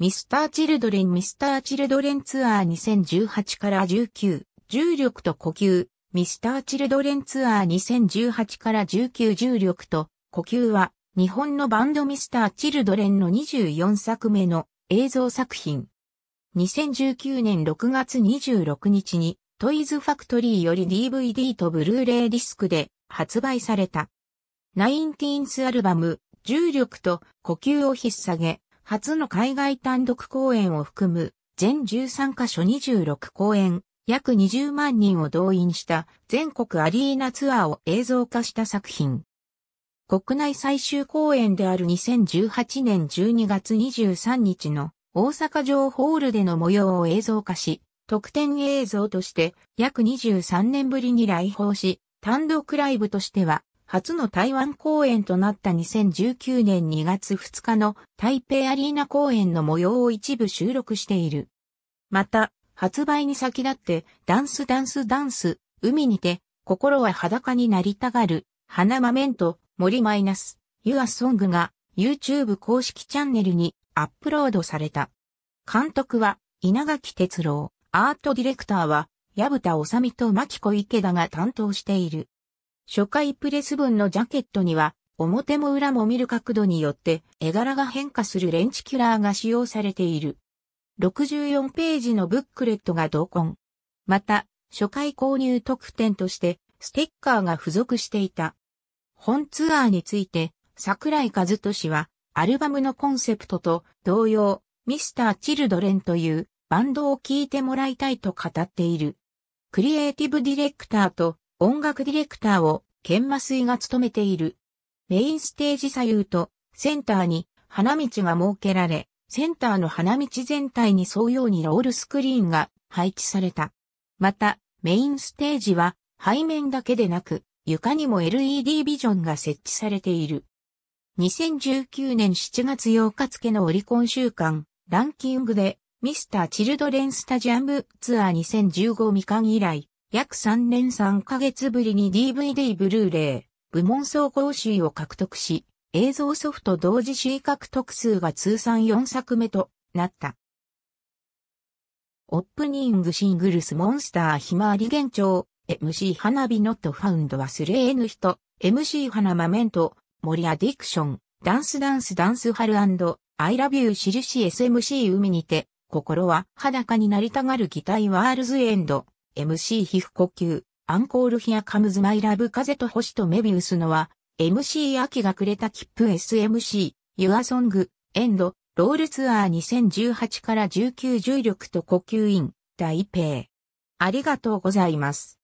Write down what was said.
ミスター・チルドレンミスター・チルドレンツアー2018から19、重力と呼吸、ミスター・チルドレンツアー2018から19重力と呼吸は、日本のバンドミスター・チルドレンの24作目の映像作品。2019年6月26日に、トイズファクトリーより DVD とブルーレイディスクで発売された。ナインティーンスアルバム、重力と呼吸を引っ提げ、初の海外単独公演を含む全13カ所26公演、約20万人を動員した全国アリーナツアーを映像化した作品。国内最終公演である2018年12月23日の大阪城ホールでの模様を映像化し、特典映像として約23年ぶりに来訪し、単独ライブとしては初の台湾公演となった2019年2月2日の台北アリーナ公演の模様を一部収録している。また、発売に先立ってダンスダンスダンス、海にて、心は裸になりたがる、花豆んと森マイナス、ユアソングが YouTube 公式チャンネルにアップロードされた。監督は稲垣哲郎、アートディレクターは矢蓋治美と牧子池田が担当している。初回プレス分のジャケットには、表も裏も見る角度によって絵柄が変化するレンチキュラーが使用されている。64ページのブックレットが同梱。また、初回購入特典としてステッカーが付属していた。本ツアーについて、桜井和俊は、アルバムのコンセプトと同様、ミスター・チルドレンというバンドを聴いてもらいたいと語っている。クリエイティブディレクターと音楽ディレクターを研磨水が務めている。メインステージ左右とセンターに花道が設けられ、センターの花道全体に沿うようにロールスクリーンが配置された。また、メインステージは背面だけでなく、床にも LED ビジョンが設置されている。2019年7月8日付のオリコン週間ランキングでミスターチルドレンスタジアムツアー2015未完以来約3年3ヶ月ぶりに DVD ブルーレイ部門総合首位を獲得し、映像ソフト同時首位獲得数が通算4作目となった。オップニングシングルスモンスターひまわり幻聴 MC 花火ノットファウンドはレーえぬ人 MC 花マメント森アディクションダンスダンスダンスハルアイラビュー印 SMC 海にて心は裸になりたがる擬態ワールズエンド MC 皮膚呼吸、アンコールヒアカムズマイラブ風と星とメビウスのは、MC 秋がくれた切符 SMC、ユアソング、エンド、ロールツアー2018から19重力と呼吸院、台北。ありがとうございます。